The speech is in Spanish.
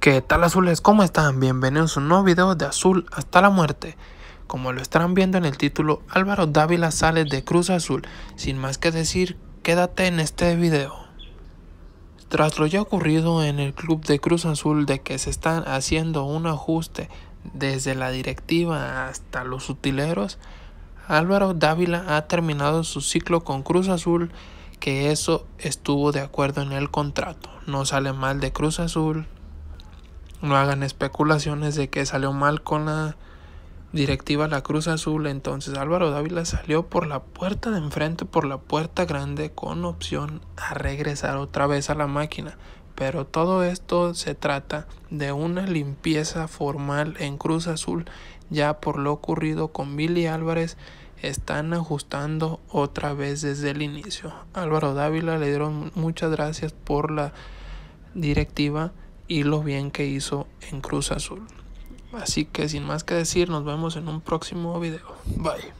¿Qué tal azules? ¿Cómo están? Bienvenidos a un nuevo video de Azul hasta la muerte. Como lo estarán viendo en el título, Álvaro Dávila sale de Cruz Azul. Sin más que decir, quédate en este video. Tras lo ya ocurrido en el club de Cruz Azul de que se están haciendo un ajuste desde la directiva hasta los utileros, Álvaro Dávila ha terminado su ciclo con Cruz Azul que eso estuvo de acuerdo en el contrato. No sale mal de Cruz Azul, no hagan especulaciones de que salió mal con la directiva La Cruz Azul. Entonces Álvaro Dávila salió por la puerta de enfrente, por la puerta grande, con opción a regresar otra vez a la máquina. Pero todo esto se trata de una limpieza formal en Cruz Azul. Ya por lo ocurrido con Billy Álvarez, están ajustando otra vez desde el inicio. Álvaro Dávila le dieron muchas gracias por la directiva y lo bien que hizo en Cruz Azul. Así que sin más que decir, nos vemos en un próximo video. Bye.